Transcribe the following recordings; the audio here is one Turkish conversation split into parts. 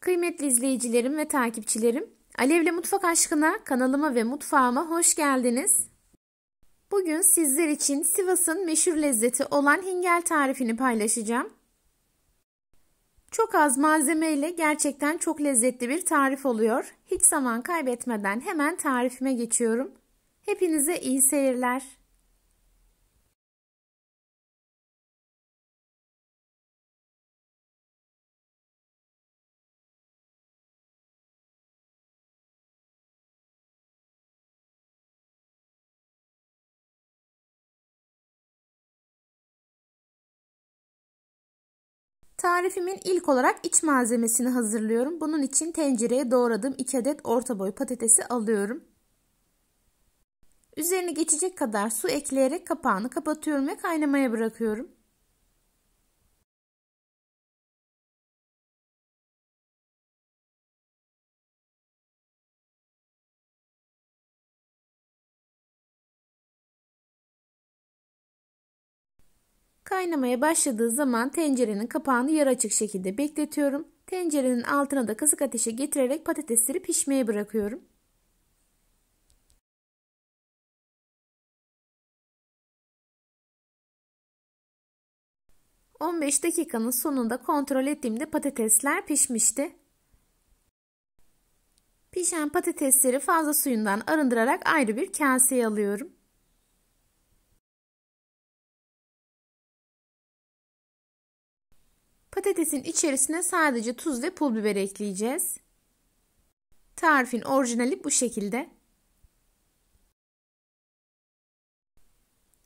Kıymetli izleyicilerim ve takipçilerim, Alevle Mutfak Aşkına kanalıma ve mutfağıma hoş geldiniz. Bugün sizler için Sivas'ın meşhur lezzeti olan hingel tarifini paylaşacağım. Çok az malzeme ile gerçekten çok lezzetli bir tarif oluyor. Hiç zaman kaybetmeden hemen tarifime geçiyorum. Hepinize iyi seyirler. Tarifimin ilk olarak iç malzemesini hazırlıyorum. Bunun için tencereye doğradığım 2 adet orta boy patatesi alıyorum. Üzerine geçecek kadar su ekleyerek kapağını kapatıyorum ve kaynamaya bırakıyorum. Kaynamaya başladığı zaman tencerenin kapağını yarı açık şekilde bekletiyorum. Tencerenin altına da kısık ateşe getirerek patatesleri pişmeye bırakıyorum. ...15 dakikanın sonunda kontrol ettiğimde patatesler pişmişti. Pişen patatesleri fazla suyundan arındırarak ayrı bir kaseye alıyorum. Patatesin içerisine sadece tuz ve pul biber ekleyeceğiz. Tarifin orijinali bu şekilde.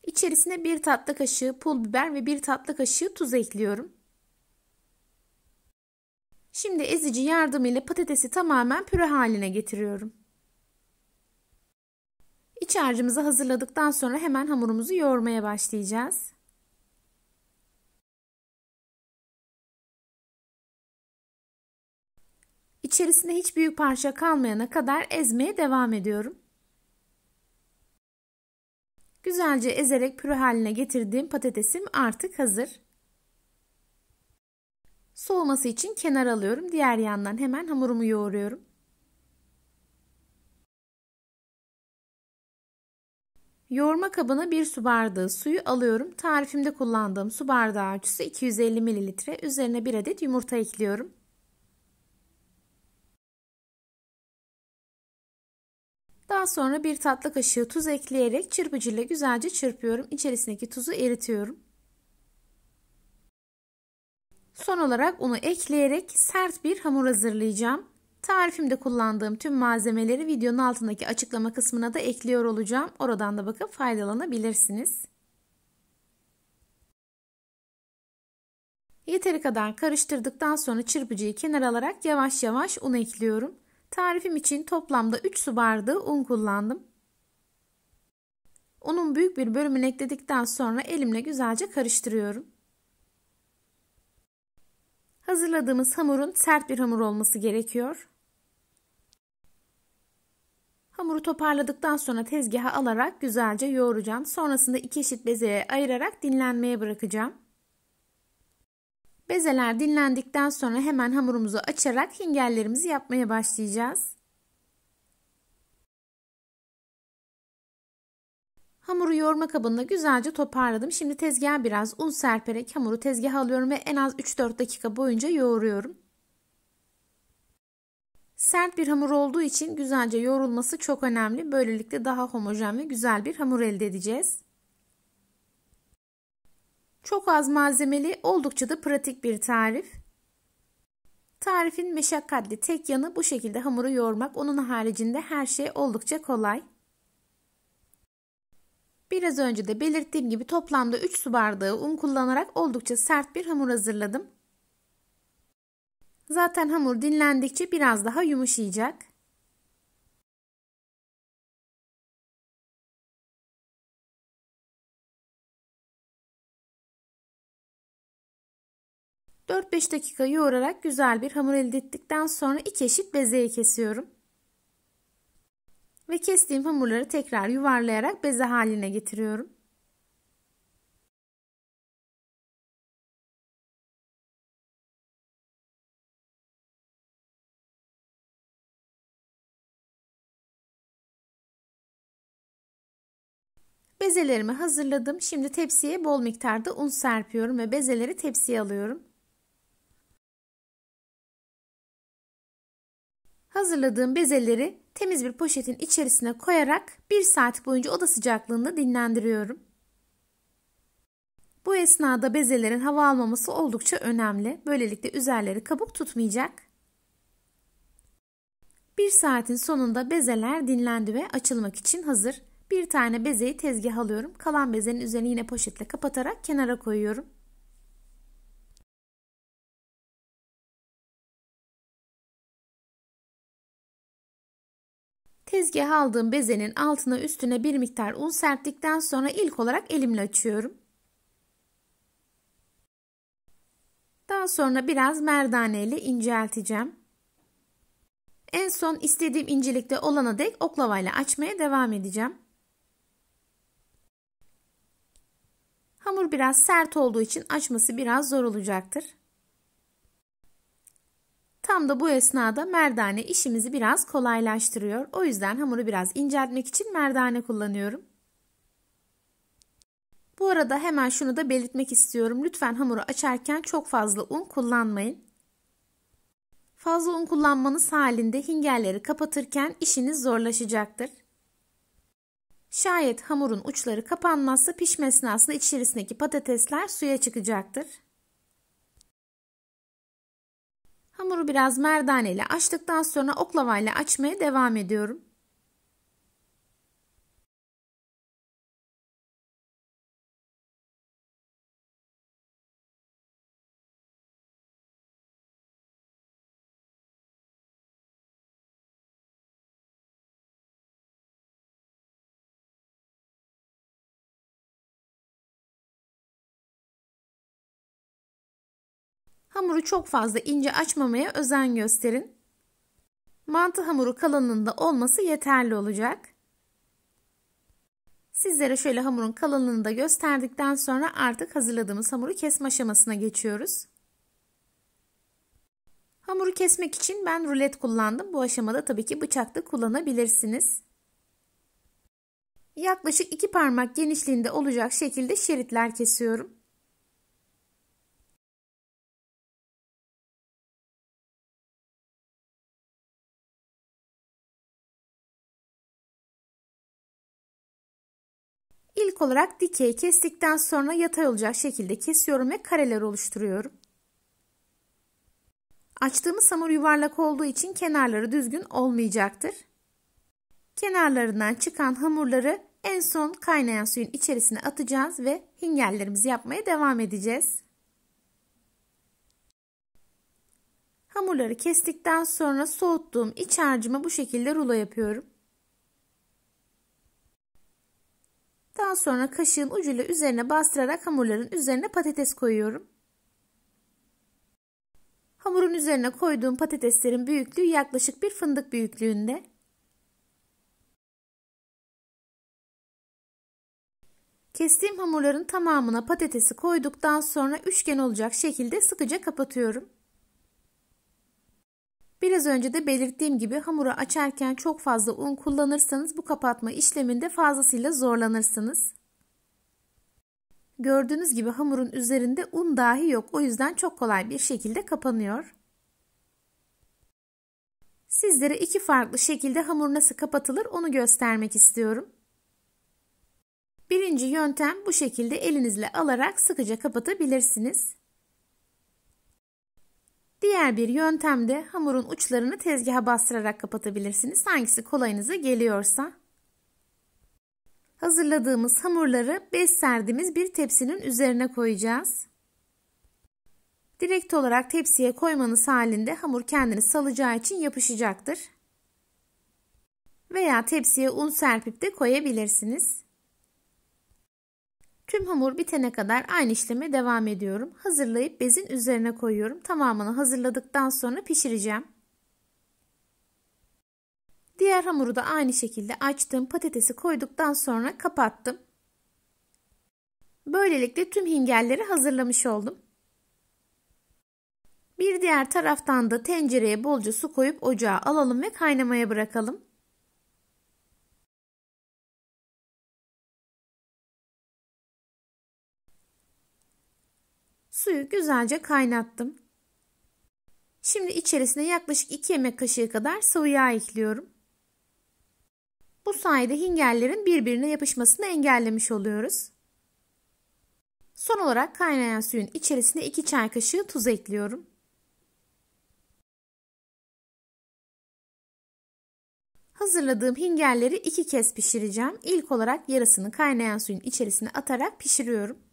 İçerisine 1 tatlı kaşığı pul biber ve 1 tatlı kaşığı tuz ekliyorum. Şimdi ezici yardımıyla patatesi tamamen püre haline getiriyorum. İç harcımızı hazırladıktan sonra hemen hamurumuzu yoğurmaya başlayacağız. İçerisinde hiç büyük parça kalmayana kadar ezmeye devam ediyorum. Güzelce ezerek püre haline getirdiğim patatesim artık hazır. Soğuması için kenar alıyorum. Diğer yandan hemen hamurumu yoğuruyorum. Yoğurma kabına bir su bardağı suyu alıyorum. Tarifimde kullandığım su bardağı ölçüsü 250 ml. Üzerine bir adet yumurta ekliyorum. Daha sonra bir tatlı kaşığı tuz ekleyerek çırpıcıyla güzelce çırpıyorum. İçerisindeki tuzu eritiyorum. Son olarak unu ekleyerek sert bir hamur hazırlayacağım. Tarifimde kullandığım tüm malzemeleri videonun altındaki açıklama kısmına da ekliyor olacağım. Oradan da bakıp faydalanabilirsiniz. Yeteri kadar karıştırdıktan sonra çırpıcıyı kenara alarak yavaş yavaş un ekliyorum. Tarifim için toplamda 3 su bardağı un kullandım. Unun büyük bir bölümünü ekledikten sonra elimle güzelce karıştırıyorum. Hazırladığımız hamurun sert bir hamur olması gerekiyor. Hamuru toparladıktan sonra tezgaha alarak güzelce yoğuracağım. Sonrasında iki eşit bezeye ayırarak dinlenmeye bırakacağım. Bezeler dinlendikten sonra hemen hamurumuzu açarak hingellerimizi yapmaya başlayacağız. Hamuru yoğurma kabında güzelce toparladım. Şimdi tezgaha biraz un serperek hamuru tezgaha alıyorum ve en az 3-4 dakika boyunca yoğuruyorum. Sert bir hamur olduğu için güzelce yoğrulması çok önemli. Böylelikle daha homojen ve güzel bir hamur elde edeceğiz. Çok az malzemeli, oldukça da pratik bir tarif. Tarifin meşakkatli tek yanı bu şekilde hamuru yoğurmak. Onun haricinde her şey oldukça kolay. Biraz önce de belirttiğim gibi toplamda 3 su bardağı un kullanarak oldukça sert bir hamur hazırladım. Zaten hamur dinlendikçe biraz daha yumuşayacak. 4-5 dakika yoğurarak güzel bir hamur elde ettikten sonra iki eşit bezeye kesiyorum. Ve kestiğim hamurları tekrar yuvarlayarak beze haline getiriyorum. Bezelerimi hazırladım. Şimdi tepsiye bol miktarda un serpiyorum ve bezeleri tepsiye alıyorum. Hazırladığım bezeleri temiz bir poşetin içerisine koyarak bir saat boyunca oda sıcaklığında dinlendiriyorum. Bu esnada bezelerin hava almaması oldukça önemli. Böylelikle üzerleri kabuk tutmayacak. Bir saatin sonunda bezeler dinlendi ve açılmak için hazır. Bir tane bezeyi tezgah alıyorum. Kalan bezenin üzerini yine poşetle kapatarak kenara koyuyorum. Tezgaha aldığım bezenin altına üstüne bir miktar un serptikten sonra ilk olarak elimle açıyorum. Daha sonra biraz merdane ile incelteceğim. En son istediğim incelikte olana dek oklavayla açmaya devam edeceğim. Hamur biraz sert olduğu için açması biraz zor olacaktır. Tam da bu esnada merdane işimizi biraz kolaylaştırıyor. O yüzden hamuru biraz inceltmek için merdane kullanıyorum. Bu arada hemen şunu da belirtmek istiyorum. Lütfen hamuru açarken çok fazla un kullanmayın. Fazla un kullanmanız halinde hingerleri kapatırken işiniz zorlaşacaktır. Şayet hamurun uçları kapanmazsa pişme esnasında içerisindeki patatesler suya çıkacaktır. Hamuru biraz merdaneyle açtıktan sonra oklavayla açmaya devam ediyorum. Hamuru çok fazla ince açmamaya özen gösterin. Mantı hamuru kalınlığında olması yeterli olacak. Sizlere şöyle hamurun kalınlığını da gösterdikten sonra artık hazırladığımız hamuru kesme aşamasına geçiyoruz. Hamuru kesmek için ben rulet kullandım. Bu aşamada tabii ki bıçak da kullanabilirsiniz. Yaklaşık iki parmak genişliğinde olacak şekilde şeritler kesiyorum. İlk olarak dikey kestikten sonra yatay olacak şekilde kesiyorum ve kareler oluşturuyorum. Açtığımız hamur yuvarlak olduğu için kenarları düzgün olmayacaktır. Kenarlarından çıkan hamurları en son kaynayan suyun içerisine atacağız ve hingellerimizi yapmaya devam edeceğiz. Hamurları kestikten sonra soğuttuğum iç harcımı bu şekilde rulo yapıyorum. Daha sonra kaşığın ucuyla üzerine bastırarak hamurların üzerine patates koyuyorum. Hamurun üzerine koyduğum patateslerin büyüklüğü yaklaşık bir fındık büyüklüğünde. Kestiğim hamurların tamamına patatesi koyduktan sonra üçgen olacak şekilde sıkıca kapatıyorum. Biraz önce de belirttiğim gibi hamuru açarken çok fazla un kullanırsanız bu kapatma işleminde fazlasıyla zorlanırsınız. Gördüğünüz gibi hamurun üzerinde un dahi yok. O yüzden çok kolay bir şekilde kapanıyor. Sizlere iki farklı şekilde hamur nasıl kapatılır onu göstermek istiyorum. Birinci yöntem bu şekilde elinizle alarak sıkıca kapatabilirsiniz. Diğer bir yöntem de hamurun uçlarını tezgaha bastırarak kapatabilirsiniz. Hangisi kolayınıza geliyorsa. Hazırladığımız hamurları bez serdiğimiz bir tepsinin üzerine koyacağız. Direkt olarak tepsiye koymanız halinde hamur kendini salacağı için yapışacaktır. Veya tepsiye un serpip de koyabilirsiniz. Tüm hamur bitene kadar aynı işleme devam ediyorum. Hazırlayıp bezin üzerine koyuyorum. Tamamını hazırladıktan sonra pişireceğim. Diğer hamuru da aynı şekilde açtım. patatesi koyduktan sonra kapattım. Böylelikle tüm hingelleri hazırlamış oldum. Bir diğer taraftan da tencereye bolca su koyup ocağa alalım ve kaynamaya bırakalım. Suyu güzelce kaynattım. Şimdi içerisine yaklaşık 2 yemek kaşığı kadar sıvı yağ ekliyorum. Bu sayede hingellerin birbirine yapışmasını engellemiş oluyoruz. Son olarak kaynayan suyun içerisine 2 çay kaşığı tuz ekliyorum. Hazırladığım hingerleri iki kez pişireceğim. İlk olarak yarısını kaynayan suyun içerisine atarak pişiriyorum.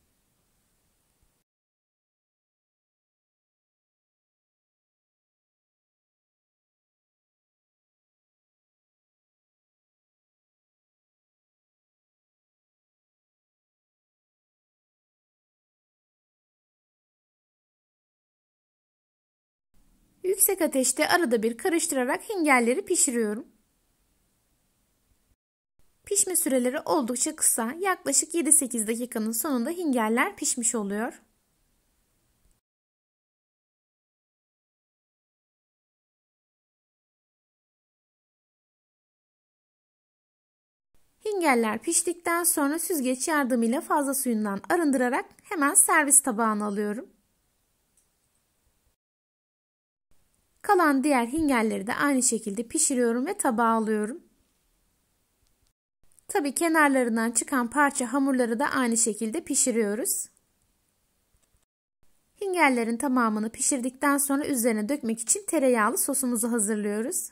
Yüksek ateşte arada bir karıştırarak hingerleri pişiriyorum. Pişme süreleri oldukça kısa. Yaklaşık 7-8 dakikanın sonunda hingerler pişmiş oluyor. Hingerler piştikten sonra süzgeç yardımıyla fazla suyundan arındırarak hemen servis tabağına alıyorum. Kalan diğer hingelleri de aynı şekilde pişiriyorum ve tabağa alıyorum. Tabi kenarlarından çıkan parça hamurları da aynı şekilde pişiriyoruz. Hingellerin tamamını pişirdikten sonra üzerine dökmek için tereyağlı sosumuzu hazırlıyoruz.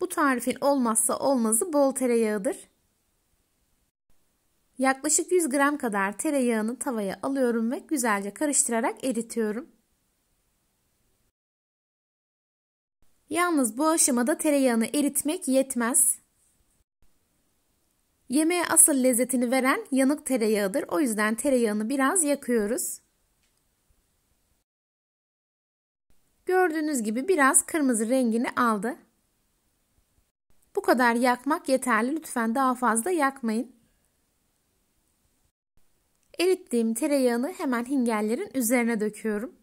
Bu tarifin olmazsa olmazı bol tereyağıdır. Yaklaşık 100 gram kadar tereyağını tavaya alıyorum ve güzelce karıştırarak eritiyorum. Yalnız bu aşamada tereyağını eritmek yetmez. Yemeğe asıl lezzetini veren yanık tereyağıdır. O yüzden tereyağını biraz yakıyoruz. Gördüğünüz gibi biraz kırmızı rengini aldı. Bu kadar yakmak yeterli. Lütfen daha fazla yakmayın. Erittiğim tereyağını hemen hingellerin üzerine döküyorum.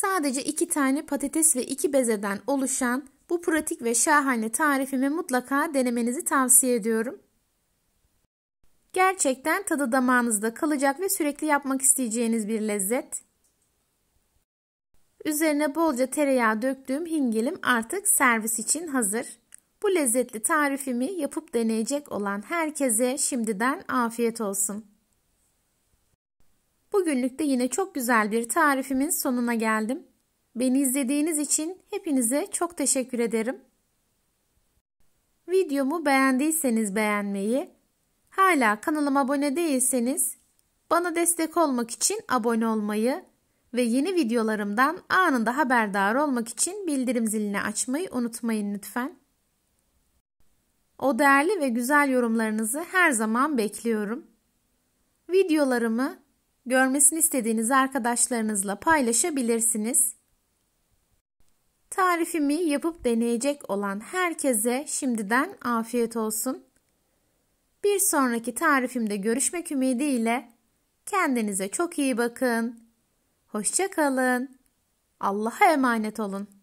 Sadece iki tane patates ve iki bezeden oluşan bu pratik ve şahane tarifimi mutlaka denemenizi tavsiye ediyorum. Gerçekten tadı damağınızda kalacak ve sürekli yapmak isteyeceğiniz bir lezzet. Üzerine bolca tereyağı döktüğüm hingelim artık servis için hazır. Bu lezzetli tarifimi yapıp deneyecek olan herkese şimdiden afiyet olsun. Bugünlük de yine çok güzel bir tarifimin sonuna geldim. Beni izlediğiniz için hepinize çok teşekkür ederim. Videomu beğendiyseniz beğenmeyi, hala kanalıma abone değilseniz bana destek olmak için abone olmayı ve yeni videolarımdan anında haberdar olmak için bildirim zilini açmayı unutmayın lütfen. O değerli ve güzel yorumlarınızı her zaman bekliyorum. Videolarımı Görmesini istediğiniz arkadaşlarınızla paylaşabilirsiniz. Tarifimi yapıp deneyecek olan herkese şimdiden afiyet olsun. Bir sonraki tarifimde görüşmek ümidiyle kendinize çok iyi bakın. Hoşçakalın. Allah'a emanet olun.